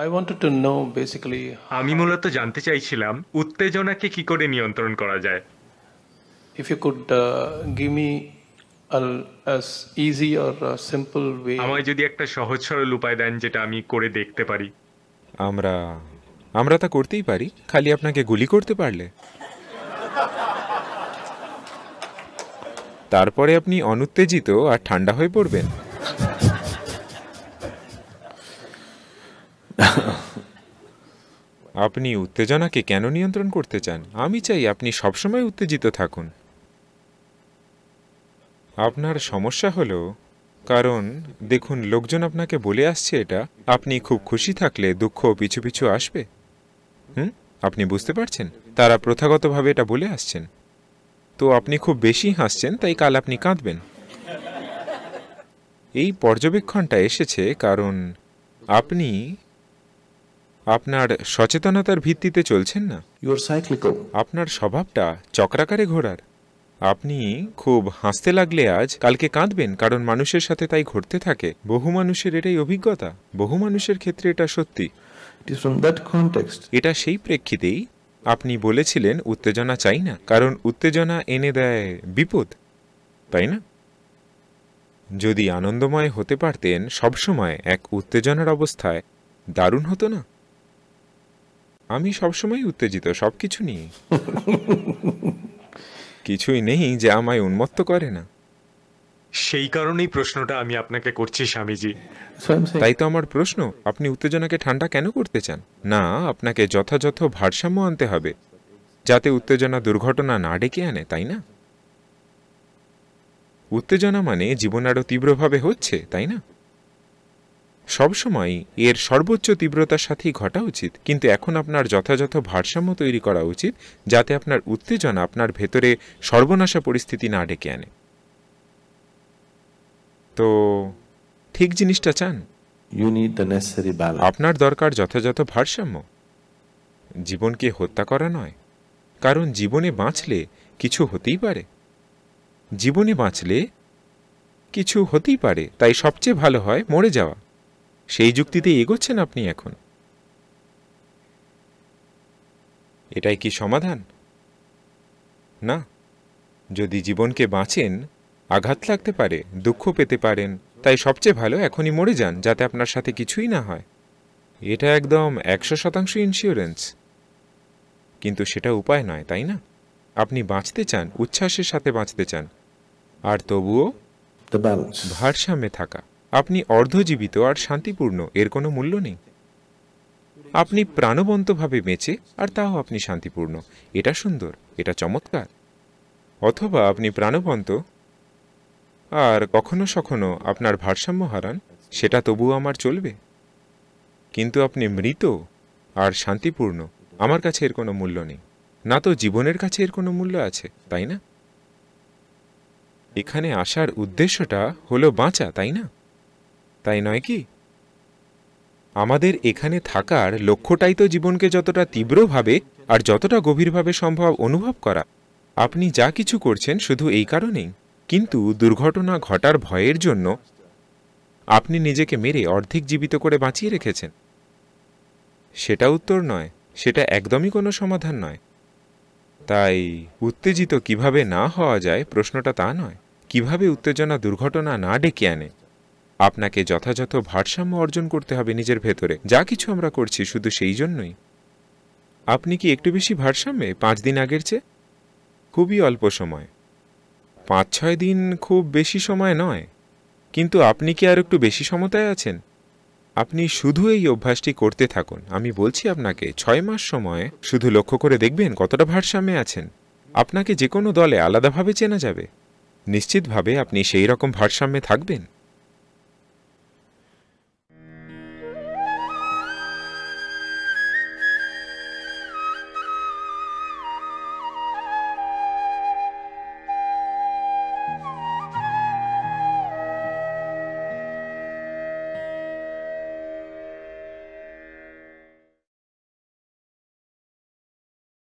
আমি মূলত জানতে চাইছিলাম উত্তেজনাকে কি করে নিয়ন্ত্রণ করা যায় uh, uh, আমায় যদি একটা সহজ সরল উপায় দেন যেটা আমি করে দেখতে পারি আমরা আমরা তা করতেই পারি খালি আপনাকে গুলি করতে পারলে তারপরে আপনি অনুত্তেজিত আর ঠান্ডা হয়ে পড়বেন আপনি উত্তেজনাকে কেন নিয়ন্ত্রণ করতে চান আমি চাই আপনি সবসময় উত্তেজিত থাকুন আপনার সমস্যা হলো কারণ দেখুন লোকজন আপনাকে বলে আসছে এটা আপনি খুব খুশি থাকলে দুঃখ পিছু পিছু আসবে হুম আপনি বুঝতে পারছেন তারা প্রথাগতভাবে এটা বলে আসছেন তো আপনি খুব বেশি হাসছেন তাই কাল আপনি কাঁদবেন এই পর্যবেক্ষণটা এসেছে কারণ আপনি আপনার সচেতনতার ভিত্তিতে চলছেন না ইউর আপনার স্বভাবটা চক্রাকারে ঘোরার আপনি খুব হাসতে লাগলে আজ কালকে কাঁদবেন কারণ মানুষের সাথে তাই ঘটতে থাকে বহু মানুষের এটাই অভিজ্ঞতা বহু মানুষের ক্ষেত্রে এটা সত্যি এটা সেই প্রেক্ষিতেই আপনি বলেছিলেন উত্তেজনা চাই না কারণ উত্তেজনা এনে দেয় বিপদ তাই না যদি আনন্দময় হতে পারতেন সবসময় এক উত্তেজনার অবস্থায় দারুণ হতো না আমি সবসময় উত্তেজিত সব কিছু নিয়ে কিছুই নেই যে আমায় উন্মত্ত করে না সেই কারণেই প্রশ্নটা আমি আপনাকে করছি স্বামীজি তাই তো আমার প্রশ্ন আপনি উত্তেজনাকে ঠান্ডা কেন করতে চান না আপনাকে যথাযথ ভারসাম্য আনতে হবে যাতে উত্তেজনা দুর্ঘটনা না ডেকে আনে তাই না উত্তেজনা মানে জীবন আরও তীব্রভাবে হচ্ছে তাই না সবসময় এর সর্বোচ্চ তীব্রতার সাথেই ঘটা উচিত কিন্তু এখন আপনার যথাযথ ভারসাম্য তৈরি করা উচিত যাতে আপনার উত্তেজনা আপনার ভেতরে সর্বনাশা পরিস্থিতি না ডেকে আনে তো ঠিক জিনিসটা চান আপনার দরকার যথাযথ ভারসাম্য জীবনকে হত্যা করা নয় কারণ জীবনে বাঁচলে কিছু হতেই পারে জীবনে বাঁচলে কিছু হতেই পারে তাই সবচেয়ে ভালো হয় মরে যাওয়া সেই যুক্তিতে এগোচ্ছেন আপনি এখন এটাই কি সমাধান না যদি জীবনকে বাঁচেন আঘাত লাগতে পারে দুঃখ পেতে পারেন তাই সবচেয়ে ভালো এখনই মরে যান যাতে আপনার সাথে কিছুই না হয় এটা একদম একশো শতাংশ ইন্স্যুরেন্স কিন্তু সেটা উপায় নয় তাই না আপনি বাঁচতে চান উচ্ছ্বাসের সাথে বাঁচতে চান আর তবুও ভারসাম্যে থাকা আপনি অর্ধজীবিত আর শান্তিপূর্ণ এর কোনো মূল্য নেই আপনি প্রাণবন্তভাবে বেঁচে আর তাও আপনি শান্তিপূর্ণ এটা সুন্দর এটা চমৎকার অথবা আপনি প্রাণবন্ত আর কখনো সখনো আপনার ভারসাম্য হারান সেটা তবুও আমার চলবে কিন্তু আপনি মৃত আর শান্তিপূর্ণ আমার কাছে এর কোনো মূল্য নেই না তো জীবনের কাছে এর কোনো মূল্য আছে তাই না এখানে আসার উদ্দেশ্যটা হলো বাঁচা তাই না তাই নয় কি আমাদের এখানে থাকার লক্ষ্যটাই তো জীবনকে যতটা তীব্রভাবে আর যতটা গভীরভাবে সম্ভব অনুভব করা আপনি যা কিছু করছেন শুধু এই কারণেই কিন্তু দুর্ঘটনা ঘটার ভয়ের জন্য আপনি নিজেকে মেরে অর্ধেক জীবিত করে বাঁচিয়ে রেখেছেন সেটা উত্তর নয় সেটা একদমই কোনো সমাধান নয় তাই উত্তেজিত কিভাবে না হওয়া যায় প্রশ্নটা তা নয় কিভাবে উত্তেজনা দুর্ঘটনা না ডেকে আনে আপনাকে যথাযথ ভারসাম্য অর্জন করতে হবে নিজের ভেতরে যা কিছু আমরা করছি শুধু সেই জন্যই আপনি কি একটু বেশি ভারসাম্যে পাঁচ দিন আগের চেয়ে খুবই অল্প সময় পাঁচ ছয় দিন খুব বেশি সময় নয় কিন্তু আপনি কি আর একটু বেশি সমতায় আছেন আপনি শুধু এই অভ্যাসটি করতে থাকুন আমি বলছি আপনাকে ছয় মাস সময়ে শুধু লক্ষ্য করে দেখবেন কতটা ভারসাম্যে আছেন আপনাকে যে কোনো দলে আলাদাভাবে চেনা যাবে নিশ্চিতভাবে আপনি সেই রকম ভারসাম্যে থাকবেন